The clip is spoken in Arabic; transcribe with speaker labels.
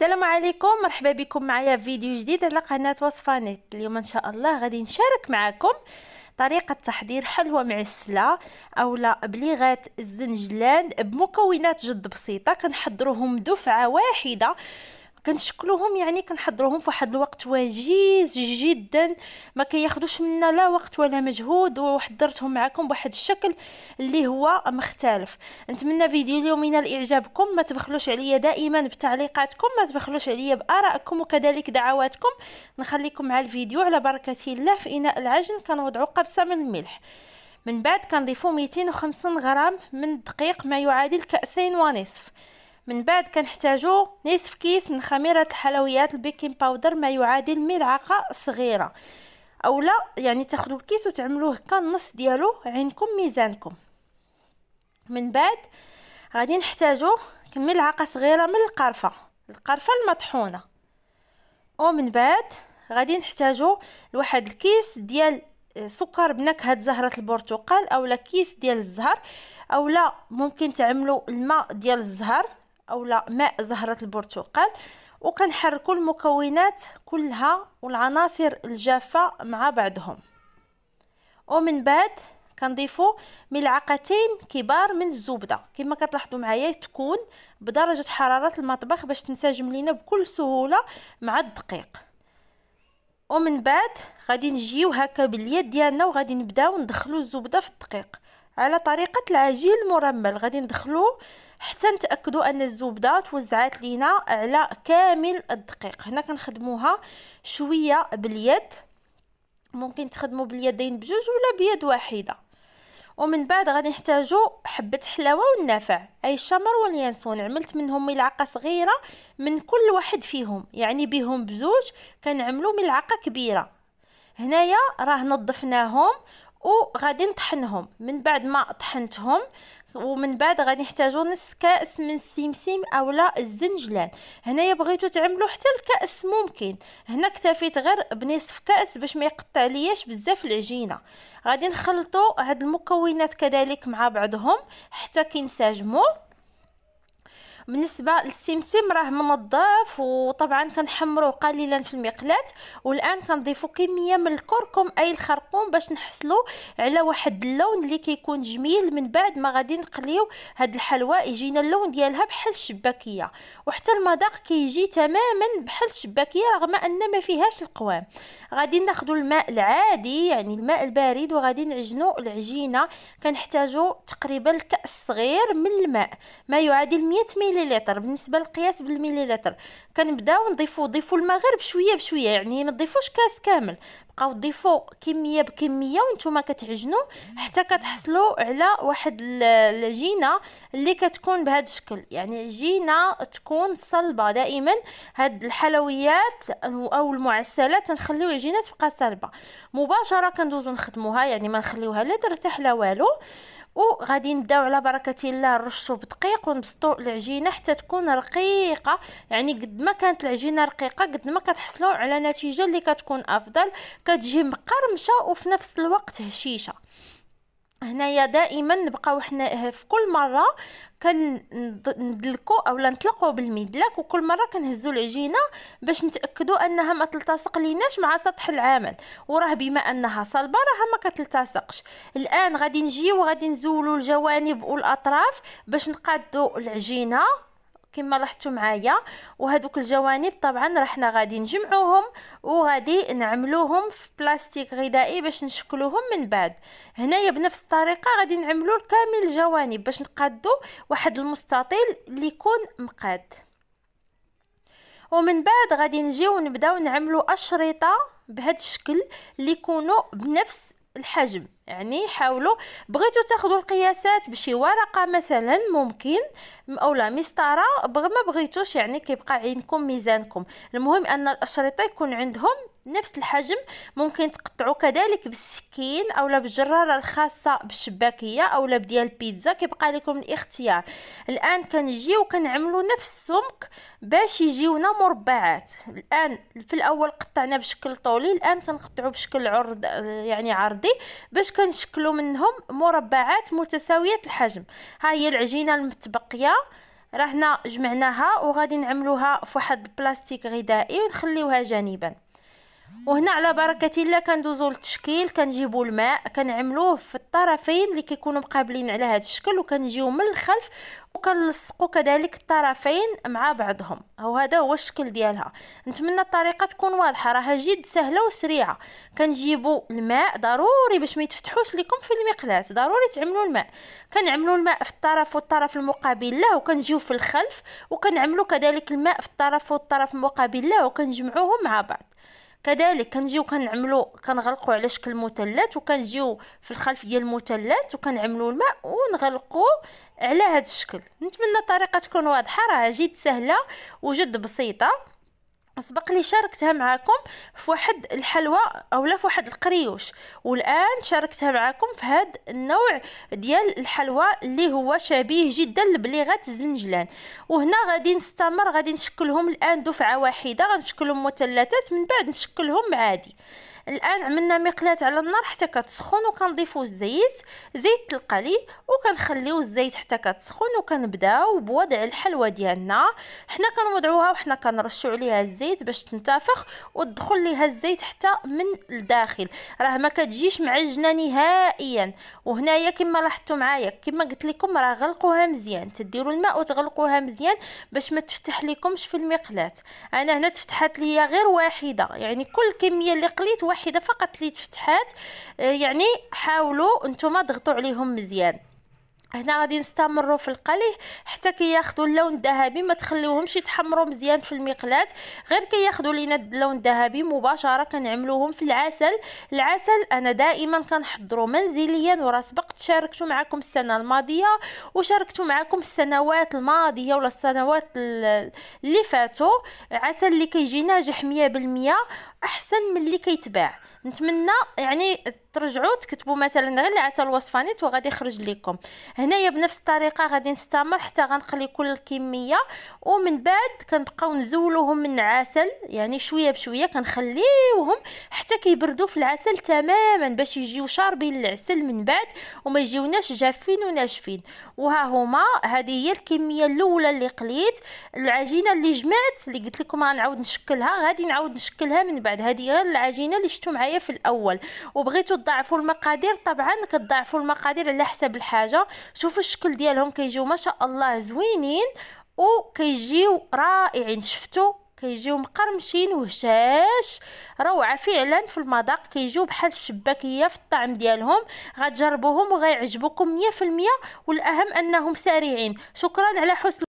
Speaker 1: السلام عليكم مرحبا بكم معايا في فيديو جديد على قناه وصفه نت اليوم ان شاء الله غادي نشارك معكم طريقه تحضير حلوى معسله اولا بليغات الزنجلان بمكونات جد بسيطه كنحضروهم دفعه واحده كنشكلوهم يعني كنحضروهم فواحد الوقت وجيز جدا ما كياخذوش منا لا وقت ولا مجهود وحضرتهم معكم بواحد الشكل اللي هو مختلف نتمنى فيديو ينال اعجابكم ما تبخلوش عليا دائما بتعليقاتكم ما تبخلوش عليا بارائكم وكذلك دعواتكم نخليكم مع الفيديو على بركه الله في اناء العجن كنوضعوا قبصه من الملح من بعد كنضيفو 250 غرام من الدقيق ما يعادل كأسين ونصف من بعد كنحتاجو نصف كيس من خميره الحلويات البيكنج باودر ما يعادل ملعقه صغيره اولا يعني تاخذوا الكيس وتعملوه هكا النص ديالو عينكم ميزانكم من بعد غادي نحتاجو ملعقه صغيره من القرفه القرفه المطحونه ومن بعد غادي نحتاجو لواحد الكيس ديال آه، سكر بنكهه زهره البرتقال اولا كيس ديال الزهر اولا ممكن تعملوا الماء ديال الزهر اولا ماء زهره البرتقال وكنحركوا المكونات كلها والعناصر الجافه مع بعضهم ومن بعد كنضيفوا ملعقتين كبار من الزبده كما كتلاحظوا معايا تكون بدرجه حراره المطبخ باش تنسجم لينا بكل سهوله مع الدقيق ومن بعد غادي نجيو هكا باليد ديالنا وغادي نبداو ندخلو الزبده في الدقيق على طريقه العجين المرمل غادي ندخلو حتى نتأكدو ان الزبده توزعات لينا على كامل الدقيق هنا كنخدموها شويه باليد ممكن تخدمو باليدين بجوج ولا بيد واحده ومن بعد غادي نحتاجو حبه حلاوه والنافع اي الشمر واليانسون عملت منهم ملعقه صغيره من كل واحد فيهم يعني بهم بجوج كنعملو ملعقه كبيره هنايا راه نظفناهم وغادي نطحنهم من بعد ما طحنتهم ومن بعد غادي نحتاجو نص كاس من السمسم اولا الزنجلان هنايا بغيتو تعملو حتى الكاس ممكن هنا اكتفيت غير بنصف كاس باش ما يقطع لياش بزاف العجينه غادي نخلطو هاد المكونات كذلك مع بعضهم حتى كينسجموا بالنسبه للسمسم راه منظف وطبعا كنحمروه قليلا في المقلاه والان كنضيفوا كميه من الكركم اي الخرقوم باش نحصلوا على واحد اللون اللي كيكون جميل من بعد ما غادي نقليو هاد الحلوى يجينا اللون ديالها بحال الشباكيه وحتى المذاق كيجي تماما بحال الشباكيه رغم ان ما فيهاش القوام غادي ناخذ الماء العادي يعني الماء البارد وغادي نعجنوا العجينه كنحتاجوا تقريبا كاس صغير من الماء ما يعادل 100 بالمليلتر بالنسبه للقياس بالمليلتر كنبداو نضيفو ضيفو الماء غير بشويه بشويه يعني ما تضيفوش كاس كامل بقاو ضيفو كميه بكميه وانتم كتعجنوا حتى كتحصلوا على واحد العجينه اللي كتكون بهذا الشكل يعني عجينه تكون صلبه دائما هاد الحلويات او المعسلات نخليو العجينه تبقى صلبه مباشره كندوزو نخدموها يعني ما نخليوها لا ترتاح لا والو وغادي نبداو على بركه الله نرشوا بدقيق ونبسطوا العجينه حتى تكون رقيقه يعني قد ما كانت العجينه رقيقه قد ما كتحصلوا على نتيجه اللي كتكون افضل كتجي مقرمشه وفي نفس الوقت هشيشه هنايا دائما نبقاو حنا آه، في كل مره كندلكو اولا نطلقو بالمدلك وكل مره كنهزو العجينه باش نتاكدو انها ما تلتصق ليناش مع سطح العمل وراه بما انها صلبه راها ما كتلتصقش الان غادي نجيو وغادي نزولو الجوانب والاطراف باش نقادو العجينه كما لاحظتوا معايا وهذوك الجوانب طبعا راه حنا غادي نجمعوهم وغادي نعملوهم في بلاستيك غذائي باش نشكلوهم من بعد هنايا بنفس الطريقه غادي نعملو كامل الجوانب باش نقادو واحد المستطيل اللي يكون مقاد ومن بعد غادي نجيو نبداو نعملو اشرطه بهذا الشكل اللي يكونوا بنفس الحجم يعني حاولوا بغيتوا تاخذوا القياسات بشي ورقه مثلا ممكن اولا مسطره بغ ما بغيتوش يعني كيبقى عينكم ميزانكم المهم ان الاشرطه يكون عندهم نفس الحجم ممكن تقطعوا كذلك بالسكين او بالجراره الخاصه بالشباكيه او بديال البيتزا كيبقى لكم الاختيار الان كنجيو كنعملوا نفس السمك باش يجيونا مربعات الان في الاول قطعنا بشكل طولي الان كنقطعوا بشكل عرض يعني عرضي باش كنشكلوا منهم مربعات متساويه الحجم ها هي العجينه المتبقيه راه جمعناها وغادي نعملوها فواحد البلاستيك غذائي ونخليوها جانبا وهنا على بركه الله كندوزو للتشكيل كنجيبو الماء كنعملوه في الطرفين اللي كيكونوا مقابلين على هذا الشكل وكنجيو من الخلف وكنلصقوا كذلك الطرفين مع بعضهم وهذا هو الشكل ديالها نتمنى الطريقه تكون واضحه راها جد سهله وسريعه كنجيبو الماء ضروري باش ما يتفتحوش لكم في المقلاة ضروري تعملوا الماء كنعملوا الماء في الطرف والطرف المقابل له وكنجيو في الخلف وكنعملوا كذلك الماء في الطرف والطرف المقابل له وكنجمعوهم مع بعض كذلك كنجيو كنعملو كنغلقو على شكل مثلث وكنجيو في الخلفيه المثلث وكنعملو الماء ونغلقو على هذا الشكل نتمنى الطريقه تكون واضحه راه جد سهله وجد بسيطه سبق لي شاركتها معاكم في واحد الحلوى اولا في واحد القريوش والان شاركتها معاكم في هذا النوع ديال الحلوى اللي هو شبيه جدا لبليغات الزنجلان وهنا غادي نستمر غادي نشكلهم الان دفعه واحده غنشكلهم مثلثات من بعد نشكلهم عادي الان عملنا مقلات على النار حتى كتسخن وكنضيفوا الزيت زيت القلي وكنخليو الزيت حتى كتسخن وكنبداو بوضع الحلوى ديالنا حنا كنوضعوها وحنا كنرشو عليها الزيت باش تنتفخ وتدخل ليها الزيت حتى من الداخل راه ما كتجيش معجنه نهائيا وهنايا كما لاحظتوا معايا كما قلت لكم راه غلقوها مزيان تديروا الماء وتغلقوها مزيان باش ما تفتح لكمش في المقلاه انا هنا تفتحت ليا غير واحده يعني كل كميه اللي قليت الوحيده فقط اللي تفتحات آه، يعني حاولوا نتوما ضغطوا عليهم مزيان هنا غادي نستمروا في القلي حتى كياخذوا اللون الذهبي ما تخليوهمش يتحمروا مزيان في المقلاة غير كياخذوا لينا اللون الذهبي مباشره كنعملوهم في العسل العسل انا دائما كنحضروا منزليا ورا سبقت شاركته معكم السنه الماضيه وشاركته معكم السنوات الماضيه ولا السنوات اللي فاتوا عسل اللي كيجي ناجح 100% احسن من اللي كيتباع نتمنى يعني ترجعوا تكتبوا مثلا غير العسل الوصفانيت وغادي يخرج لكم هنايا بنفس الطريقه غادي نستمر حتى غنقلي كل الكميه ومن بعد كنبقاو نزولوهم من العسل يعني شويه بشويه كنخليوهم حتى كيبردوا في العسل تماما باش يجيو شاربين العسل من بعد وما يجيوناش جافين وناشفين وها هما هذه هي الكميه الاولى اللي قليت العجينه اللي جمعت اللي قلت لكم غنعاود نشكلها غادي نعاود نشكلها من بعد هذه غير العجينه اللي شفتوا معايا معايا في الاول وبغيتو تضاعفوا المقادير طبعا كتضاعفوا المقادير على حسب الحاجه شوفوا الشكل ديالهم كيجيو ما شاء الله زوينين وكيجيو رائعين شفتوا كيجيو مقرمشين وهشاش روعه فعلا في المذاق كيجيو بحال الشباكيه في الطعم ديالهم غتجربوهم وغيعجبوكم 100% والاهم انهم سريعين شكرا على حسن